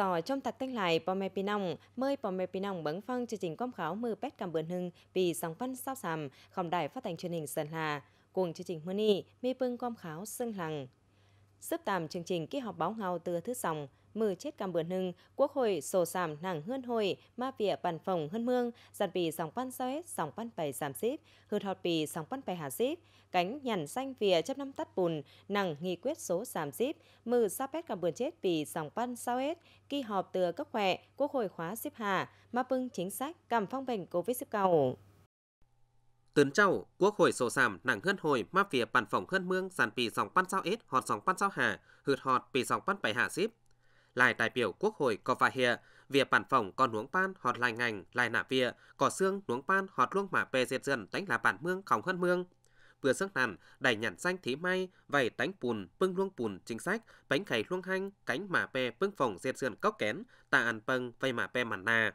Sò trong tạc tách lại bò mè pì nòng, mời bò mè pì nòng bấn phăng chương trình công khảo mưa pet cảm bươn hưng vì sóng văn sao sàm, khổng đài phát thanh truyền hình Sơn Hà. Cùng chương trình mưa ni, mi bưng công khảo sưng lằng. Sớp tạm chương trình ký họp báo ngao từ thứ sòng, mừ chết cam bữa hưng quốc hội sổ sàm nàng hươn hồi, ma vỉa bàn phòng hơn mương, giặt bì dòng pan sao hết, dòng pan bày giảm xếp, hư thọt bì dòng pan bày hạ xếp, cánh nhằn xanh vỉa chấp năm tắt bùn, nàng nghị quyết số giảm xếp, mừ sa pét cam bữa chết vì dòng pan sao hết, kỳ họp từ cấp khỏe, quốc hội khóa xếp hà, ma bưng chính sách, cảm phong bệnh covid xếp cầu. Tấn trâu, quốc hội sổ sàm, nặng hơn hồi, ma phía bản phòng hơn mương, giàn pì dòng pan sao ết, họt dòng pan sao hà, hượt họt pì dòng pan bài hạ xếp, lại đại biểu Quốc hội có và hìa, việc bản phòng còn nuống pan họt lại ngành, lại nạ vịa có xương nuống pan họt luông mà bề diệt dần tánh là bản mương khóng hơn mương. Vừa sức nản, đẩy nhản danh thí may, vầy tánh bùn, bưng luông bùn chính sách, bánh khẩy luông hanh, cánh mà bè bưng phòng diệt dần cốc kén, tạ ăn bâng vây mà bè màn nà.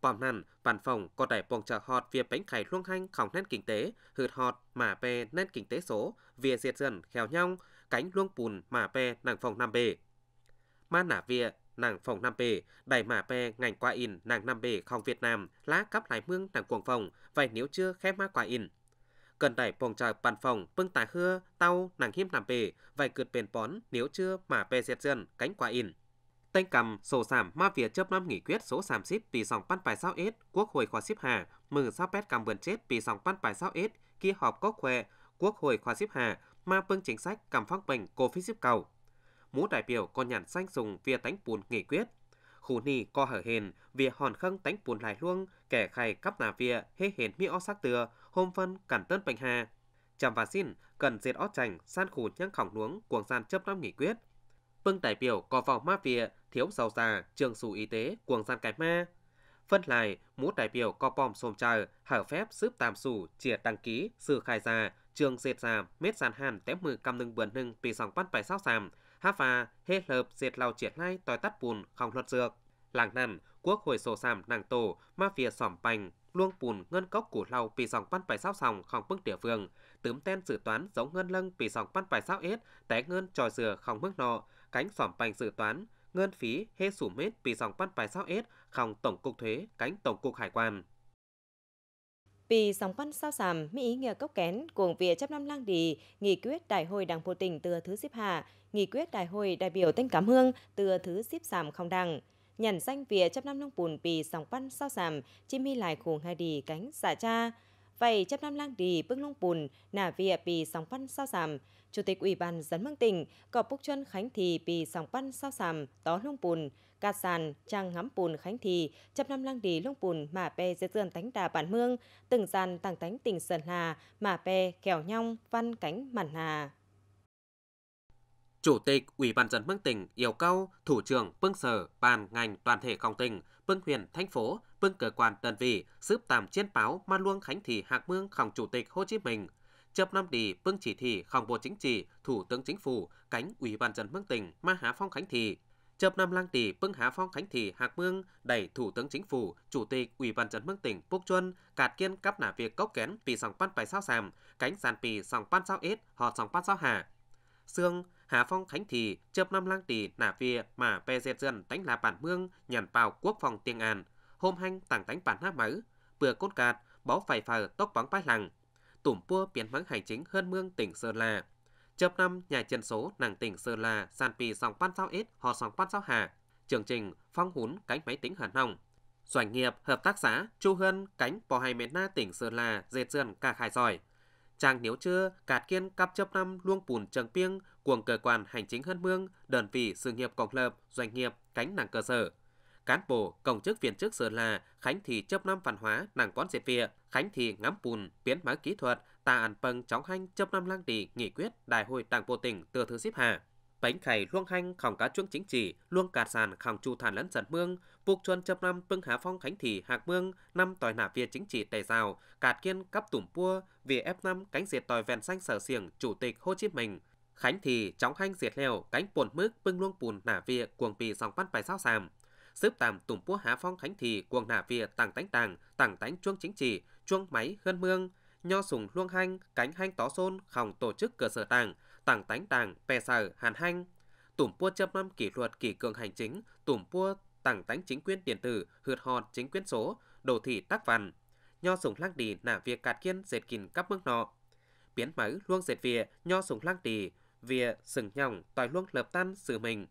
Bòm nằn, bản phòng có đẩy bòng trợ họt việc bánh khẩy luông hanh khóng nền kinh tế, hượt họt mà bè nền kinh tế số, việc diệt dần khéo nhau, cánh luông bùn mà bè nàng phòng nằm bề ma nả vịa nàng phòng Nam Bể, đẩy mả pe ngành qua in nàng Nam Bể không Việt Nam, lá cắp lại mương nàng cuồng phòng, vậy nếu chưa khép má qua in. Cần đẩy phòng trời bàn phòng, bưng tà hưa, tao, nàng hiếm Nam Bể, vậy cượt bền bón nếu chưa mà pe dẹt dân, cánh qua in. Tên cầm, sổ sảm ma vía chấp năm nghị quyết số sảm ship vì dòng pan bài sao ết, quốc hội khóa ship hà, mừng sao pet cầm vườn chết vì dòng pan bài sao ết, kia họp có khỏe, quốc hội khóa ship hà, ma bưng chính sách cầm phong bệnh, cô phí ship cầu, mũ đại biểu có nhàn xanh dùng via tánh bùn nghị quyết. khủ ni co hở hền via hòn khăng tánh bùn lại luông kẻ khai cắp nà via hê hền mi o sắc từa hôm phân cản tân bệnh hà. Chàm và xin cần diệt ót chành san khủ nhang khỏng luống cuồng gian chấp năm nghị quyết. Bưng đại biểu có vào ma via thiếu giàu già trường sủ y tế cuồng gian cái ma phân lại mũ đại biểu co bom xôm trờ hở phép sướp tạm sủ chìa đăng ký sự khai ra trường dệt già mết sàn hàn tém mười cầm nưng bườn nâng pì sòng bắt bài sao sàm há và hết hợp diệt lào triệt lai tòi tắt bùn không luật dược. Làng nằn, quốc hồi sổ sàm nàng tổ, ma phía sỏm bành, luông bùn ngân cốc củ lau pì dòng pan bài sao sòng không bức địa phương, tướm ten dự toán giống ngân lâng pì dòng pan bài sao ết, té ngân tròi dừa không mức nọ, cánh sỏm bành dự toán, ngân phí hết sủ mết pì dòng pan bài sao ết, không tổng cục thuế, cánh tổng cục hải quan. Vì sóng quan sao sàm, mỹ ý nghĩa cốc kén, cuồng việc chấp năm lang đì, nghị quyết đại hội đảng bộ tỉnh từ thứ xếp hạ, nghị quyết đại hội đại biểu tỉnh cảm hương từ thứ xếp sàm không đăng. Nhận danh việc chấp năm long bùn vì sóng quan sao sàm, chim mi lại khủng hai đì cánh xả cha. Vậy chấp năm lang đì bưng long bùn, nả việc vì sóng quan sao sàm. Chủ tịch Ủy ban dân mương tỉnh, có bốc chân khánh thì vì sóng quan sao sàm, tó long bùn, Cát sàn, trang ngắm bùn khánh thì, chập năm lang đi lông bùn mà pe dễ dườn tánh đà bản mương, từng sàn tàng tánh tỉnh sơn hà, mà pe kèo nhong, văn cánh mản hà. Chủ tịch Ủy ban dân Mương tỉnh yêu cầu Thủ trưởng Bưng Sở, Ban ngành toàn thể Công tỉnh, Bưng huyện, thành phố, Bưng cơ quan đơn vị, xếp tạm chiến báo mà luông khánh thị hạc mương khổng Chủ tịch Hồ Chí Minh, chấp năm đi Bưng chỉ thị khổng Bộ Chính trị, Thủ tướng Chính phủ, cánh Ủy ban dân Mương tỉnh Ma Há Phong Khánh thị, chớp năm lang tỷ bưng há phong khánh thị hạc mương đẩy thủ tướng chính phủ chủ tịch ủy ban dân mương tỉnh quốc chuân cạt kiên cắp nả việc cốc kén vì sòng pan bài sao sàm cánh sàn pì sòng pan sao ít họ sòng pan sao hà xương hà phong khánh thị chớp năm lang tỷ nả vía mà pe dệt dân đánh là bản mương nhàn vào quốc phòng tiền an hôm hanh tảng đánh bản hát mỡ bừa cốt cạt bó phải phờ tốc bóng bái lằng tủm pua biến mắng hành chính hơn mương tỉnh sơn la chấp năm nhà chân số nàng tỉnh Sơn La san pì sòng pan sao ít họ sòng pan sao hà chương trình phong hún cánh máy tính hàn hồng doanh nghiệp hợp tác xã chu hân cánh bò hay miền na tỉnh Sơn La dê sườn cả khai giỏi trang nếu chưa cạt kiên cặp chấp năm luông bùn trần piêng cuồng cơ quan hành chính hơn mương đơn vị sự nghiệp cộng lập doanh nghiệp cánh nàng cơ sở cán bộ công chức viên chức sơn la khánh thị chấp năm văn hóa nàng quán diệt vịa khánh thị ngắm bùn biến máu kỹ thuật ta ăn pâng chóng hanh châm năm lang tỷ nghị quyết đại hội đảng bộ tỉnh từ thứ xếp hạ bánh khải luông hanh khòng cá chuông chính trị luông cà sàn khòng chu thản lẫn dần mương buộc chuân châm năm pưng hạ phong khánh thị hạc mương năm tòi nạp viên chính trị tề rào cạt kiên cấp tủm pua vì f 5 cánh diệt tòi vẹn xanh sở xiềng chủ tịch hồ chí minh khánh thị chóng hanh diệt leo cánh bồn mứt pưng luông bùn nả vịa cuồng bì dòng văn bài sao sàm xếp tạm tùm pua hạ phong khánh thị cuồng nả vịa tàng tánh tàng tàng tánh chuông chính trị chuông máy hơn mương nho sùng luông hanh, cánh hanh tó xôn, khòng tổ chức cơ sở tàng, tàng tánh tàng, pè sở, hàn hanh. Tủm pua châm năm kỷ luật kỷ cường hành chính, tủm pua tàng tánh chính quyền điện tử, hượt hòn chính quyền số, đồ thị tác văn. Nho sùng lăng đi nả việc cạt kiên dệt kín các mức nọ. Biến máu luông dệt vỉa, nho sùng lăng đi, vỉa sừng nhỏng, tòi luông lợp tan sự mình.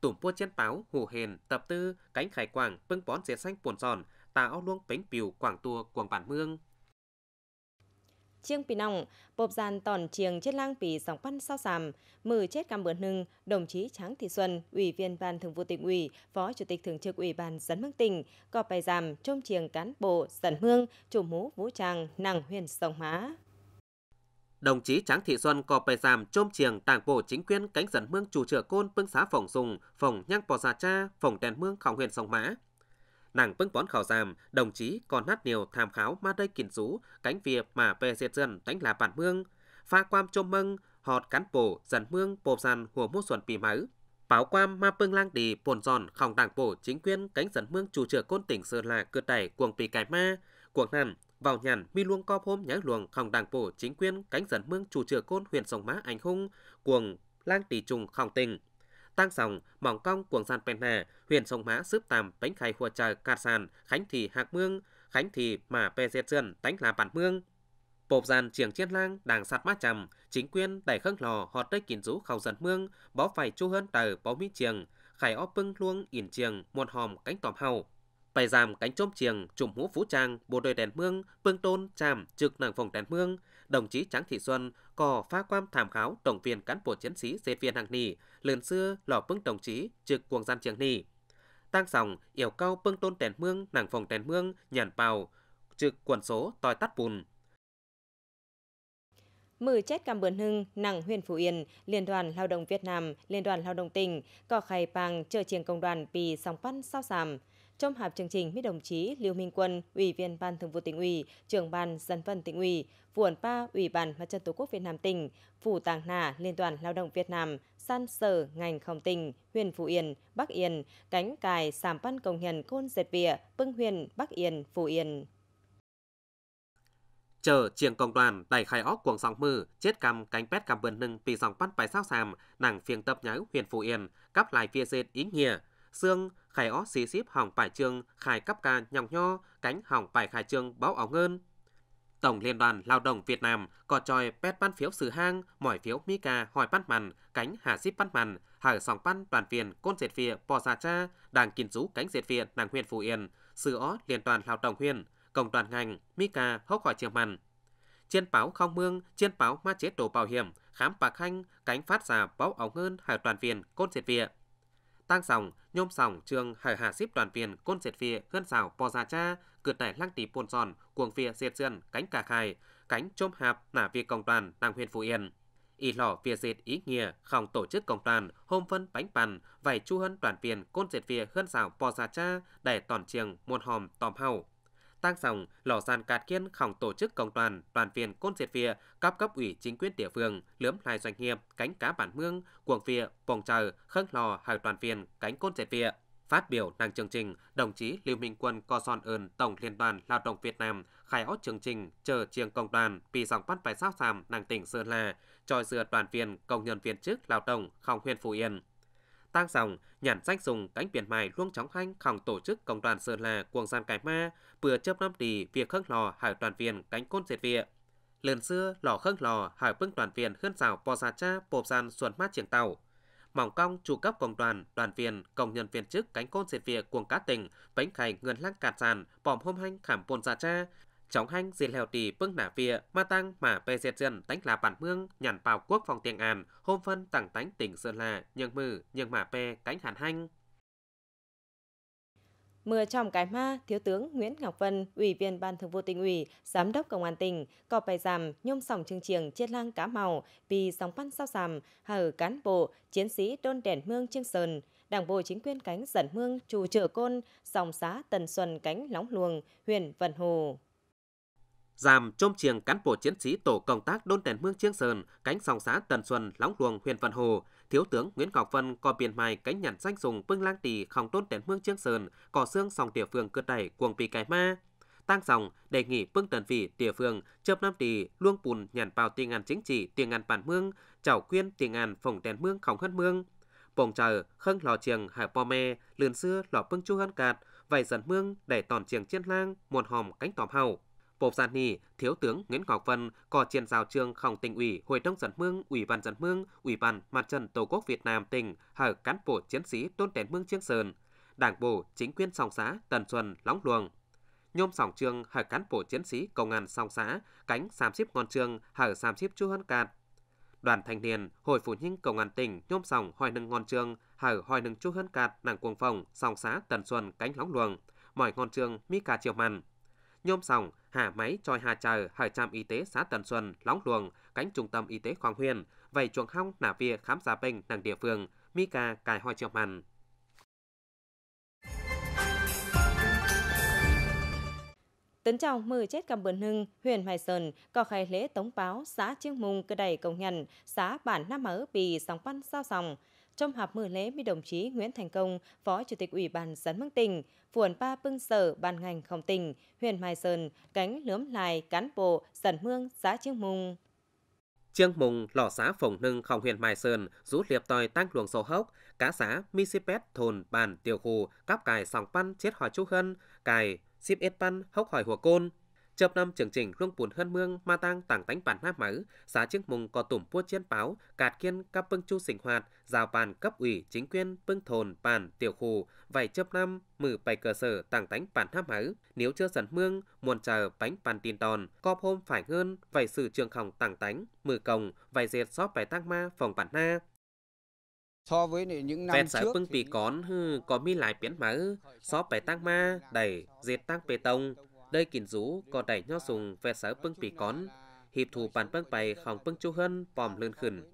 Tủm pua chiến báo, hù hền, tập tư, cánh khải quảng, bưng bón dệt xanh buồn giòn, tà ao luông bánh biểu quảng tua quảng bản mương chiêng pì nòng, bộp giàn tòn chiêng chết lang pì sóng pan sao sàm, mừ chết cam bữa nưng, đồng chí Tráng Thị Xuân, Ủy viên Ban Thường vụ tỉnh ủy, Phó Chủ tịch Thường trực Ủy ban Dân Mương tỉnh, có bài giảm, trôm chiêng cán bộ, dân hương, chủ mũ vũ trang, nàng huyền sông hóa. Đồng chí Tráng Thị Xuân có bài giảm trôm chiêng đảng bộ chính quyền cánh dân mương chủ trưởng côn bưng xá phòng dùng, phòng nhang bò già cha, phòng đèn mương khảo huyền sông mã, nàng vững bón khảo giam, đồng chí còn hát nhiều tham khảo ma đây kiển rú, cánh việc mà về diệt dân đánh là bản mương, pha quam chôm mâng, họt cán bộ, dần mương, bộp dàn hùa mua xuân bì máu. Báo quam ma pương lang đi bồn giòn khòng đảng bộ chính quyền cánh dần mương chủ trưởng côn tỉnh Sơn là cửa đẩy cuồng pì cái ma, cuồng nằn, vào nhàn mi luông co hôm nhái luồng khòng đảng bộ chính quyền cánh dần mương chủ trưởng côn huyện sông má anh hung, cuồng lang tỷ trùng khòng tình tăng Sòng, Mỏng Cong, Cuồng sàn Pen Hà, huyện Sông Mã, Sướp Tàm, Bánh Khay Hùa Trời, Cát Sàn, Khánh Thị, Hạc Mương, Khánh Thị, Mà Pê Dê Trơn, Tánh Là Bản Mương. Bộp dàn trường chiết lang, đàng sạt má chầm, chính quyền đẩy khắc lò, họt đếch kín rú khẩu dần mương, bó phải chu hơn tờ, bó mỹ trường, khải ó bưng luông, ỉn trường, muôn hòm cánh tòm hầu phải giảm cánh chôm chiềng trùm mũ phú trang bộ đội đèn mương vương tôn tràm trực nàng phòng đèn mương đồng chí tráng thị xuân cò pha quam thảm kháo tổng viên cán bộ chiến sĩ dệt viên hàng nì lần xưa lò vương đồng chí trực cuồng gian trường nì tăng sòng yểu cao vương tôn đèn mương nàng phòng đèn mương nhàn bào trực quần số tòi tắt bùn Mười chết cam bươn hưng, nặng huyền Phú Yên, Liên đoàn Lao động Việt Nam, Liên đoàn Lao động tỉnh, cỏ khay bằng chờ chiêng công đoàn vì sóng pan sao sàm, trong hạp chương trình, với đồng chí Liêu Minh Quân, Ủy viên Ban Thường vụ tỉnh ủy, trưởng ban dân vận tỉnh ủy, Vụ ẩn Pa, Ủy ban Mặt trận Tổ quốc Việt Nam tỉnh, Phủ Tàng Nà, Liên đoàn Lao động Việt Nam, San Sở, Ngành Không tỉnh, huyện Phú Yên, Bắc Yên, Cánh Cài, Sàm Văn Công Nhân, Côn Dệt Bịa, Bưng Huyền, Bắc Yên, Phú Yên. Chờ chiêng công đoàn đẩy khai óc cuồng sóng mưa chết cầm cánh pét cầm vườn nưng vì sóng bắt bài sao sàm, nàng phiền tập nhái huyện Phú Yên, cắp lại phía dệt ý nghĩa, dương khải ó xí xíp hỏng bài trường khải cấp ca nhòng nho cánh hỏng bài khải trường báo áo ngơn Tổng Liên đoàn Lao động Việt Nam có tròi pet ban phiếu sử hang, mỏi phiếu Mika hỏi ban màn, cánh hà xíp ban màn, hải sòng ban toàn phiền côn diệt phía bò già cha, đảng kín rú cánh diệt phía nàng huyện Phú Yên, sự ó Liên đoàn Lao động huyện, cộng đoàn ngành, Mika hốc hỏi trường màn. Chiên báo không mương, chiên báo ma chế đồ bảo hiểm, khám bạc khanh, cánh phát giả báo áo ngơn hải toàn viên côn diệt phía tang sòng, nhôm sòng trường hải hà ship đoàn viên côn diệt phia hơn xào po gia cha, cượt tải lăng tỷ pôn giòn, cuồng phia diệt sơn cánh cà khai, cánh chôm hạp nả việc công đoàn nàng huyền phú yên. Y lò via diệt ý nghĩa khòng tổ chức công đoàn hôm phân bánh bàn vài chu hân đoàn viên côn diệt phia hơn xào po gia cha để toàn trường muôn hòm tòm hầu tăng sòng, lò sàn cạt kiên khỏng tổ chức công đoàn, đoàn viên côn diệt vía, cấp cấp ủy chính quyền địa phương, lướm lại doanh nghiệp, cánh cá bản mương, cuồng vía, bồng trời, khâng lò hàng toàn viên, cánh côn diệt vía. Phát biểu năng chương trình, đồng chí Lưu Minh Quân co son ơn Tổng Liên đoàn Lao động Việt Nam khai ốt chương trình chờ trường công đoàn vì dòng bắt phải sao sàm năng tỉnh Sơn La, tròi dừa toàn viên công nhân viên chức lao động không huyện Phú Yên. Tang dòng, nhản sách dùng cánh biển mài luông chóng hanh khòng tổ chức công đoàn Sơn là cuồng gian cái ma, vừa chớp năm tỷ việc khắc lò hải toàn viên cánh côn diệt viện. Lần xưa, lò khắc lò hải bưng toàn viên khơn xào po ra cha bộp gian xuân mát triển tàu. Mỏng cong chủ cấp công đoàn, đoàn viên, công nhân viên chức cánh côn diệt viện cuồng cá tỉnh, bánh khải ngân lăng cạt giàn, bòm hôm hanh khảm bồn ra cha, chống hanh dì lèo tì bưng nả vịa ma tăng mà bê diệt dân tánh là bản mương nhàn vào quốc phòng tiền an hôm phân tặng tánh tỉnh sơn la nhường mử nhường mà bê cánh hàn hanh Mưa trong cái ma, Thiếu tướng Nguyễn Ngọc Vân, Ủy viên Ban Thường vụ tỉnh ủy, Giám đốc Công an tỉnh, cọp bài giảm, nhôm sòng chương trường chiết lang cá màu, vì sóng văn sao giảm, hở cán bộ, chiến sĩ đôn đèn mương trên sơn, đảng bộ chính quyền cánh dẫn mương trù trở côn, dòng xá tần xuân cánh lóng luồng, huyền Vân Hồ giảm trôm chiềng cán bộ chiến sĩ tổ công tác đôn đèn mương chiêng Sơn, cánh sòng xã Tần Xuân, Lóng Luồng, huyện Vân Hồ, Thiếu tướng Nguyễn Ngọc Vân có biển mài cánh nhàn danh dùng bưng lang tỳ không đôn đèn mương chiêng Sơn, cỏ xương sòng địa phương cơ đẩy cuồng pì cái ma. Tăng dòng đề nghị bưng tần vị địa phương chớp năm tỳ luông bùn nhàn bào tiền ngàn chính trị tiền ngàn bản mương chảo quyên tiền ngàn phòng đèn mương không hân mương bồng chờ khâng lò chiềng hải po me lườn xưa lò bưng chu hân cạt vài dần mương để tòn chiềng chiên lang muôn hòm cánh tòm hầu Bộp gian ni, Thiếu tướng Nguyễn Ngọc Vân, có trên giao trường không tỉnh ủy, Hội đồng dân mương, Ủy ban dân mương, Ủy ban Mặt trận Tổ quốc Việt Nam tỉnh, hở cán bộ chiến sĩ tôn đèn mương chiêng Sơn, Đảng bộ, chính quyền song xã Tần Xuân, Lóng Luồng. Nhôm sòng trường hở cán bộ chiến sĩ công an song xã, cánh xàm xíp ngon trường hở xàm xíp chú hơn cạt, Đoàn thanh niên, Hội phụ huynh công an tỉnh, nhôm sòng hoài nâng ngon trường hở hoài nâng chú hơn cạt, nàng Quân phòng, song xã Tần Xuân, cánh Lóng Luồng, mọi ngon trường mi cà chiều màn nhôm sòng, hạ máy tròi hà chờ hải trạm y tế xã Tần Xuân, Lóng Luồng, cánh trung tâm y tế khoang Huyền, vầy chuồng hong nà via khám giả bệnh nàng địa phương, mi ca cài hoa chiều màn. Tấn chào mời chết cầm bờn hưng, huyện Mai Sơn, có khai lễ tống báo xã Chiêng Mùng cơ đầy công nhân, xã Bản Nam Mớ bị sóng văn sao sòng trong họp mở lễ với đồng chí Nguyễn Thành Công, Phó Chủ tịch Ủy ban dân Mương tình, Phuẩn Ba Pưng Sở, Ban ngành Không tình, huyện Mai Sơn, cánh lướm lại cán bộ, dân mương, xã Chiêng Mùng. Chiêng mùng, lò xã phồng nưng khòng huyện Mai Sơn, rút liệp tòi tăng luồng sâu hốc, cá xã mi pet thồn, bàn, tiểu khu, cáp cài sòng păn chết hỏi chú hân, cài, xíp ết păn hốc hỏi hùa côn. Chập năm chương trình rung buồn hơn mương ma tăng tảng tánh bản mát máu, xá chiếc mùng có tủm puốt chiến báo, cạt kiên các bưng chu sinh hoạt, giao bàn cấp ủy chính quyền bưng thồn bàn tiểu khu, vài chập năm mử bảy cơ sở tảng tánh bản tháp máu, nếu chưa dần mương, muôn chờ bánh bàn tin tòn, cọp hôm phải hơn, vài sự trường hỏng tảng tánh, mử cồng, vài dệt xóp vài tăng ma phòng bản na, so với những năm Vẹt trước bưng thì... pì cón hư có mi lại biến máu, so vài tăng ma đẩy diệt tăng bê tông đây kín rú có đẩy nho sùng về sở bưng bị con, hiệp thủ bàn bưng bày không bưng chu hơn bòm lươn khẩn.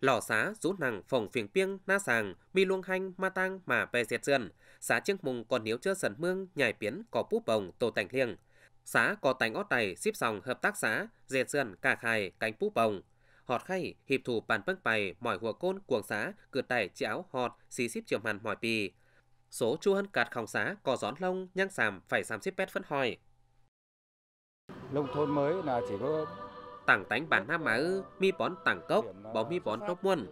Lò xá rú nặng phòng phiền piêng na sàng, mi luông hanh ma tang mà về diệt dườn, xá chiếc mùng còn nếu chưa sần mương nhảy biến có búp bồng tổ tành liêng. Xá có tành ót đầy xíp sòng hợp tác xá, diệt dườn cả khai cánh búp bồng họt khay hiệp thủ bàn bưng bày mỏi hùa côn cuồng xá cửa tẩy chéo họt xí xíp chiều màn mỏi pì số chu hân cạt khòng xá, cò gión lông, nhang sàm phải xám xếp pet phấn hòi. Nông thôn mới là chỉ có tảng tánh bản nam mà ư, mi bón tảng cốc, bỏ mi bón tốc muôn,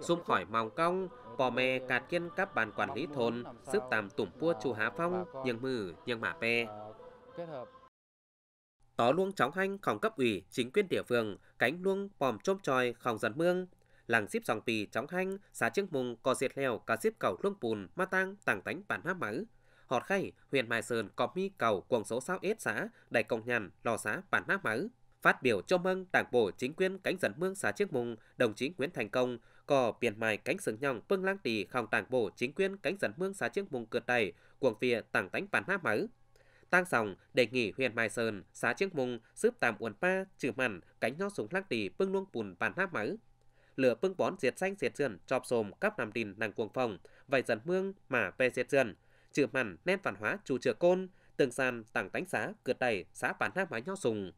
xung khỏi mòng cong, bò mè cạt kiên các bàn quản lý thôn, sức tàm tủm pua chu há phong, nhưng mừ, nhưng mà pe. Tó luông chóng hanh khòng cấp ủy, chính quyền địa phương, cánh luông bòm chôm tròi khòng dần mương, làng zip dòng pì chóng hanh xã chiếc mùng có diệt lèo cả zip cầu luông pùn ma tang tàng tánh bản háp máu họt khay huyện mai sơn có mi cầu cuồng số sáu ết xã đại công nhàn lò xã bản háp máu phát biểu cho mừng đảng bộ chính quyền cánh dẫn mương xã chiếc mùng đồng chí nguyễn thành công có biển mài cánh sừng nhong phương lang tỳ không đảng bộ chính quyền cánh dẫn mương xã chiếc mùng cượt đầy cuồng phía tàng tánh bản háp máu tang sòng đề nghị huyện mai sơn xã chiếc mùng xếp tạm uẩn pa trừ mặn cánh nho súng lang tỳ phương luông bùn bản háp máu lửa pưng bón diệt xanh diệt sườn chọp xồm cắp nằm đình nàng cuồng phòng vậy dần mương mà về diệt sườn trừ mặn nên văn hóa chủ chữa côn tường sàn tảng tánh xá cượt đầy xã bản hát mái nho sùng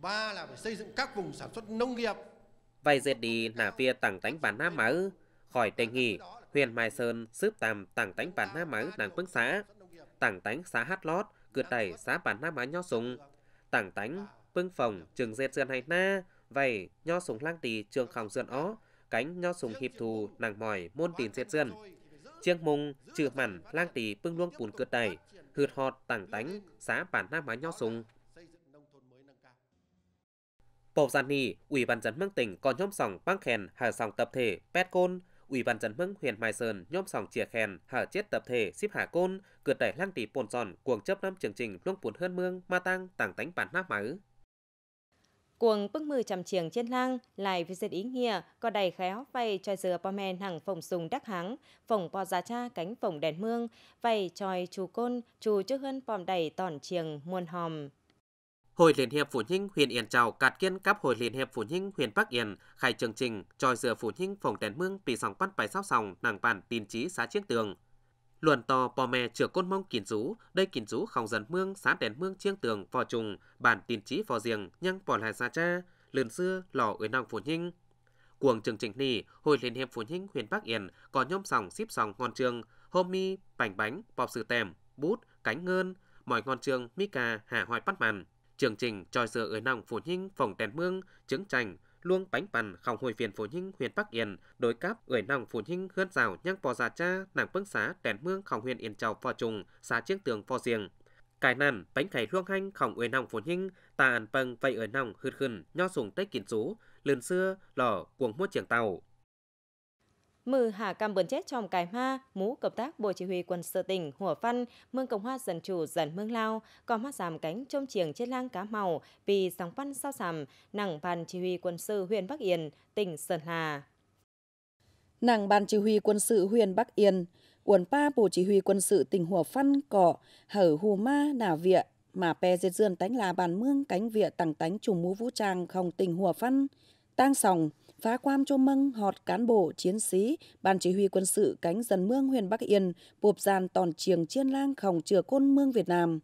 ba là phải xây dựng các vùng sản xuất nông nghiệp vậy diệt đi nà via tảng tánh bản nam máu khỏi đề nghỉ huyện mai sơn xếp tàm tảng tánh bản nam máu nàng phương xã tảng tánh xã hát lót cượt đầy xã bản nam mái nho sùng tảng tánh phương phòng trường diệt sườn hay na Vậy, nho sùng lang tì trường khòng dườn ó, cánh nho sùng hiệp thù nàng mỏi môn tín diệt dân Chiêng mùng, trừ mẳn, lang tì bưng luông bùn cượt đẩy, hượt họt tảng tánh, xã bản nam má nho sùng Bầu giàn nì, Ủy ban dân mương tỉnh còn nhóm sòng băng khen hở sòng tập thể Pet Côn, Ủy ban dân mương huyện Mai Sơn nhóm sòng chìa khen hở chết tập thể ship hà côn, cượt đẩy lang tỷ bồn giòn cuồng chấp năm chương trình luông buồn hơn mương ma tăng tảng tánh bản nam máu. Cuồng bức mư trầm trường trên lang, lại vì dân ý nghĩa, có đầy khéo vay choi dừa bò men hàng phòng sùng đắc háng, phòng bò giá cha cánh phòng đèn mương, vay choi chú côn, chú chứ hơn pom đầy tòn trường muôn hòm. Hội Liên hiệp Phụ Nhinh huyện Yên Chào cạt kiên cấp Hội Liên hiệp Phụ Nhinh huyện Bắc Yên khai chương trình tròi dừa Phụ Nhinh phòng đèn mương bị sòng bắt bài sóc sòng nàng bản tin trí xã chiếc tường luận to bò mè chữa côn mong kín rú, đây kín rú khòng dần mương, sáng đèn mương chiêng tường, phò trùng, bản tin trí phò riêng, nhăng vò lại xa cha, Lần xưa, lò ưới nòng phủ nhinh. Cuồng trường trình nỉ, hồi liên hiệp phủ nhinh huyện Bắc Yên, có nhóm sòng xíp sòng ngon trường, hôm mi, bánh bánh, bọc sử tèm, bút, cánh ngơn, mọi ngon trường, mi cà, hà hoài bắt màn. Chương trình tròi sửa ưới nòng phủ nhinh, phòng đèn mương, trứng chành, luông bánh bàn khổng hồi phiền phổ nhinh huyện Bắc Yên, đối cáp ưỡi nòng phổ nhinh hươn rào nhang bò già cha, nàng bưng xá đèn mương khổng huyện Yên Châu phò trùng, xá chiếc tường phò giềng. Cái nàn bánh cày luông hanh khổng ưỡi nòng phổ nhinh, tà ăn bâng vậy ưỡi nòng hứt khẩn, nho sùng tết kín chú, lươn xưa, lò cuồng mua trường tàu. Mừ hạ cam bẩn chết trong cài ma, mũ cộng tác Bộ Chỉ huy quân sự tỉnh Hủa Phân, Mương Cộng Hoa Dân Chủ dần Mương Lao, có mắt giảm cánh trông chiềng trên lang cá màu vì sóng văn sao sầm nặng bàn chỉ huy quân sự huyện Bắc Yên, tỉnh Sơn Hà. nặng bàn chỉ huy quân sự huyện Bắc Yên, uẩn pa bộ chỉ huy quân sự tỉnh Hủa Phân cỏ, hở hù ma nả viện mà pe diệt dương tánh là bàn mương cánh vịa tặng tánh trùng mũ vũ trang không tình hùa phân tang sòng, phá quam cho măng họt cán bộ chiến sĩ ban chỉ huy quân sự cánh dần mương huyện bắc yên bộp dàn tòn trường chiên lang khòng chừa côn mương việt nam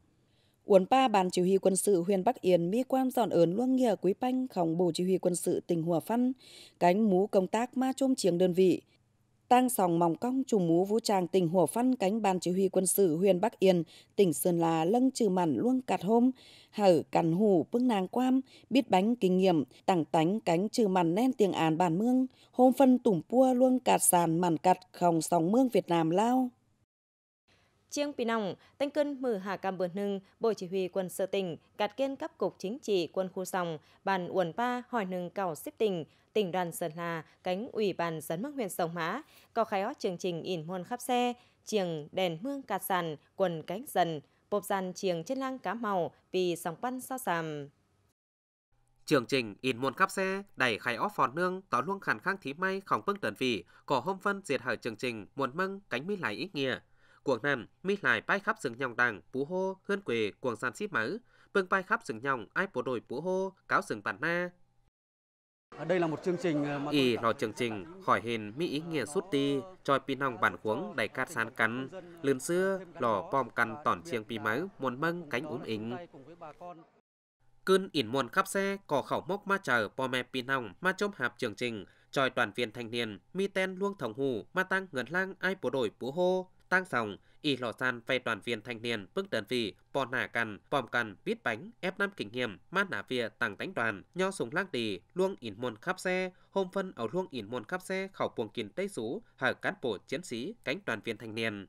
uốn pa ban chỉ huy quân sự huyện bắc yên mi quan dọn ớn luông nghìa quý panh khòng bộ chỉ huy quân sự tỉnh Hòa phân cánh mú công tác ma chôm chiếng đơn vị tang sòng mỏng cong trùng mú vũ trang tỉnh hủa phân cánh ban chỉ huy quân sự huyện Bắc Yên, tỉnh Sơn La lâng trừ mặn luông cạt hôm, hở cằn hủ bưng nàng quam, biết bánh kinh nghiệm, tảng tánh cánh trừ mặn nên tiếng án bản mương, hôm phân tủm pua luông cạt sàn mặn cạt khòng sòng mương Việt Nam lao. Chiêng Pì Nòng, Tanh Cân Mử Hà Cam Bượn Nưng, Bộ Chỉ huy quân sự tỉnh, cạt kiên cấp cục chính trị quân khu sòng, bàn uẩn pa hỏi nưng cảo xếp tỉnh, tỉnh đoàn Sơn Hà, cánh ủy ban dân mức huyện Sông Mã, có khai hót chương trình in môn khắp xe, chiềng đèn mương cà sàn, quần cánh dần, bộp dàn chiềng trên lang cá màu vì sóng băn sao sàm. Chương trình in môn khắp xe đẩy khai óp phòn nương tỏ luôn khẳng khang thí may khổng bưng tần vị, có hôm phân diệt hở chương trình muôn măng cánh mi lại ít nghĩa. Cuộc năm mi lại bay khắp rừng nhòng đàng, phú hô, hươn quề, cuồng sàn xíp mỡ bưng bay khắp rừng nhòng ai bộ đội phú hô, cáo rừng bản na, À, đây là một chương trình à, mà... Y nó chương trình khỏi hình mỹ ý nghĩa sút ti cho pi nong bản huống đầy cát sán cắn lươn xưa lò bom cắn tỏn chiêng pi máu muôn mâng cánh úm ính cơn ỉn muôn khắp xe cò khẩu mốc ma chờ po mẹ pin hỏng ma chôm hạp chương trình tròi toàn viên thanh niên mi ten luông thòng hù ma tăng ngân lang ai bộ đổi bú hô tang sòng, y lò san phay đoàn viên thanh niên bước đơn vị, bò nả cằn, bòm cằn, bít bánh, ép năm kinh nghiệm, mát nả vía tăng tánh đoàn, nho súng lang tỳ, luông in môn khắp xe, hôm phân ở luông in môn khắp xe khảo buồng kiên tây sú, hở cán bộ chiến sĩ, cánh đoàn viên thanh niên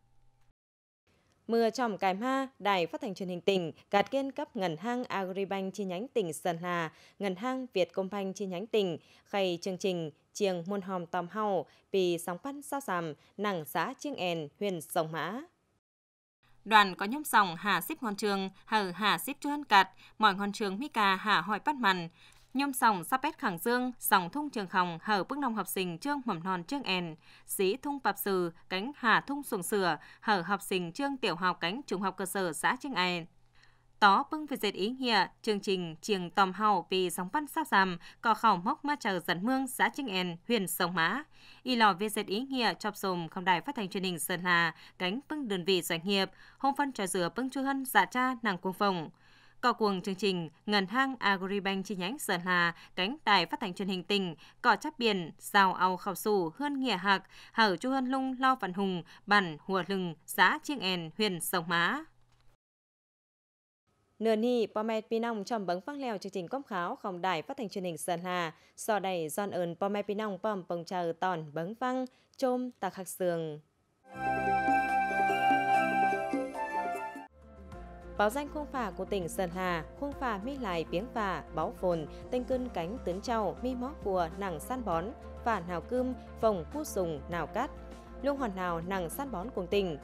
mưa tròm cài ma, đài phát thanh truyền hình tỉnh, gạt kiên cấp ngân hàng Agribank chi nhánh tỉnh Sơn Hà, ngân hàng việt công banh chi nhánh tỉnh, khay chương trình chiêng môn hòm tòm hau, vì sóng pan sao sàm, nàng xã chiêng èn, huyền Sông Mã đoàn có nhóm dòng hà xếp ngon trường hờ hà xếp chuan cạt mọi ngon trường mi cà hà hỏi bắt mằn nhôm sòng sa pét khẳng dương, sòng thung trường hồng hở bước nông học sinh trương mầm non trương èn sĩ thung bạp sừ, cánh hà thung xuồng sửa, hở học sinh trương tiểu học cánh trung học cơ sở xã trương èn Tó bưng về dệt ý nghĩa, chương trình chiềng tòm hào vì sóng văn sao giảm, cò khảo móc ma chờ dẫn mương xã Trinh En, huyện Sông Mã. Y lò về dệt ý nghĩa chọc sồm không đài phát thanh truyền hình Sơn Hà, cánh bưng đơn vị doanh nghiệp, hôm phân trò dừa bưng chu hân dạ cha nàng cuồng phồng cò cuồng chương trình Ngân hàng Agribank chi nhánh Sơn Hà, cánh tài phát thanh truyền hình tỉnh, cò chắp biển, rào ao khảo sủ, hơn nghĩa hạc, hở chu hân lung lo văn hùng, bản hùa lừng, xã chiêng èn huyền Sông Mã. Nửa nì ni pi Pinong chòm bấn phát leo chương trình công kháo không đài phát thanh truyền hình Sơn Hà, so đầy giòn ơn pi Pinong pom bồng chờ tòn bấn văng, chôm tạc khắc sường. Báo danh khung phà của tỉnh Sơn Hà, khung phà mi lại biếng phà báo phồn, tên cân cánh tướng trâu, mi mó cùa, nặng san bón, phả nào cơm, phòng khu sùng, nào cát, luôn hoàn nào nặng san bón cùng tỉnh.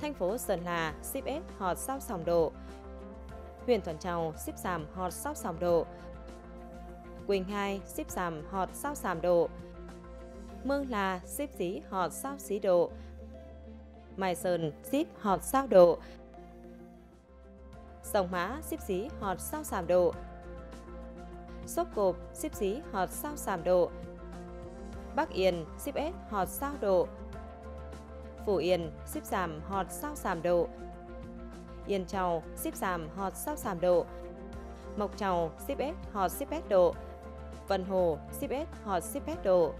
Thành phố Sơn Hà, ship ép họt sao sòng độ, huyện Thuận Châu, ship sàm họt sao sòng độ, Quỳnh Hai, ship sàm họt sao sàm độ, Mương Là, ship dí họt sao xí độ, Mai Sơn, ship họt sao độ, sòng mã, xíp xí, họt sao sàm độ. Sốc cộp, xíp xí, họt sao sàm độ. Bắc Yên, xíp ép, họt sao độ. Phủ Yên, xíp giảm họt sao sàm độ. Yên Trầu, xíp giảm họt sao sàm độ. Mộc Trầu, xíp ép, họt xíp ép độ. Vân Hồ, xíp ép, họt xíp ép độ.